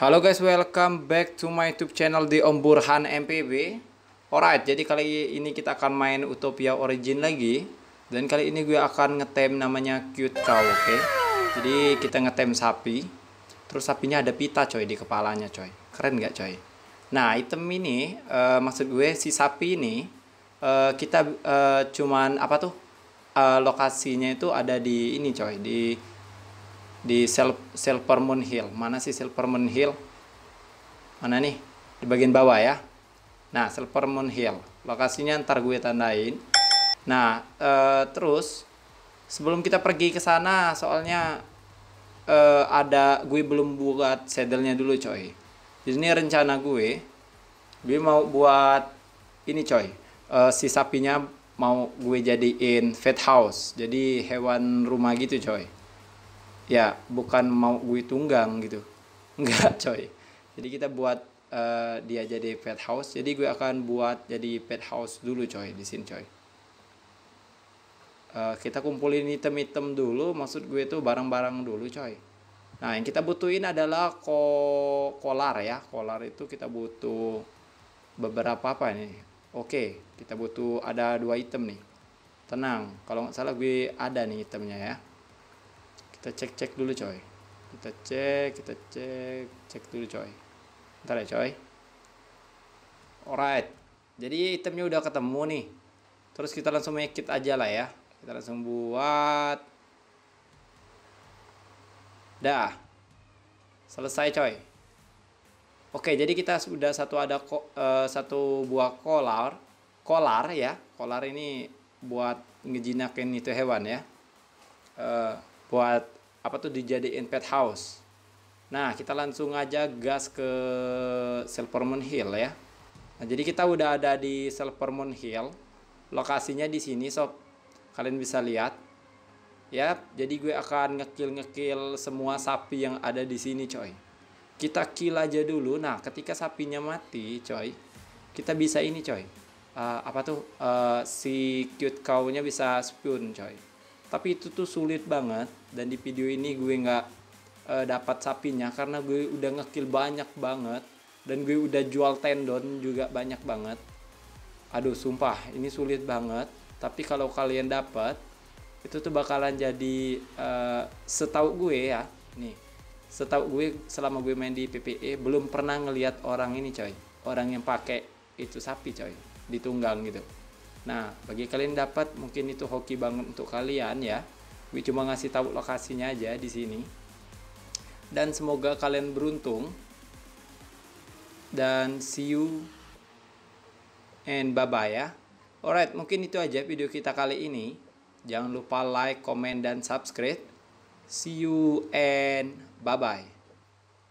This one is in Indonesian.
Halo guys, welcome back to my YouTube channel di Om Burhan MPB. Alright, jadi kali ini kita akan main Utopia Origin lagi. Dan kali ini gue akan ngetem namanya Cute Cow, oke? Okay? Jadi kita ngetem sapi. Terus sapinya ada pita coy di kepalanya coy. Keren gak coy? Nah, item ini uh, maksud gue si sapi ini uh, kita uh, cuman apa tuh? Uh, lokasinya itu ada di ini coy, di di Sel Selpermoon Hill. Mana sih Selpermoon Hill? Mana nih? Di bagian bawah ya. Nah, Selpermoon Hill. Lokasinya ntar gue tandain. Nah, e, terus sebelum kita pergi ke sana, soalnya e, ada gue belum buat sedelnya dulu, coy. Jadi ini rencana gue, gue mau buat ini, coy. E, si sapinya mau gue jadiin fat house, jadi hewan rumah gitu, coy ya bukan mau gue tunggang gitu enggak coy jadi kita buat uh, dia jadi pet house jadi gue akan buat jadi pet house dulu coy di sini coy uh, kita kumpulin item-item dulu maksud gue itu barang-barang dulu coy nah yang kita butuhin adalah ko kolar ya kolar itu kita butuh beberapa apa nih oke kita butuh ada dua item nih tenang kalau nggak salah gue ada nih itemnya ya kita cek cek dulu coy kita cek kita cek cek dulu coy ntar ya coy alright jadi itemnya udah ketemu nih terus kita langsung make it aja lah ya kita langsung buat dah selesai coy oke jadi kita sudah satu ada uh, satu buah kolar kolar ya kolar ini buat ngejinakin itu hewan ya uh, buat apa tuh dijadiin pet house. Nah, kita langsung aja gas ke Silvermoon Hill ya. Nah, jadi kita udah ada di Silvermoon Hill. Lokasinya di sini sob. Kalian bisa lihat. Ya, jadi gue akan ngekill ngekill semua sapi yang ada di sini, coy. Kita kill aja dulu. Nah, ketika sapinya mati, coy, kita bisa ini, coy. Uh, apa tuh? Uh, si cute cow-nya bisa spoon, coy tapi itu tuh sulit banget dan di video ini gue nggak e, dapat sapinya karena gue udah ngekill banyak banget dan gue udah jual tendon juga banyak banget aduh sumpah ini sulit banget tapi kalau kalian dapat itu tuh bakalan jadi e, setahu gue ya nih setahu gue selama gue main di PPE belum pernah ngelihat orang ini coy orang yang pakai itu sapi coy ditunggang gitu Nah, bagi kalian dapat mungkin itu hoki banget untuk kalian ya. Gue cuma ngasih tahu lokasinya aja di sini. Dan semoga kalian beruntung. Dan see you and bye-bye ya. Alright, mungkin itu aja video kita kali ini. Jangan lupa like, comment, dan subscribe. See you and bye-bye.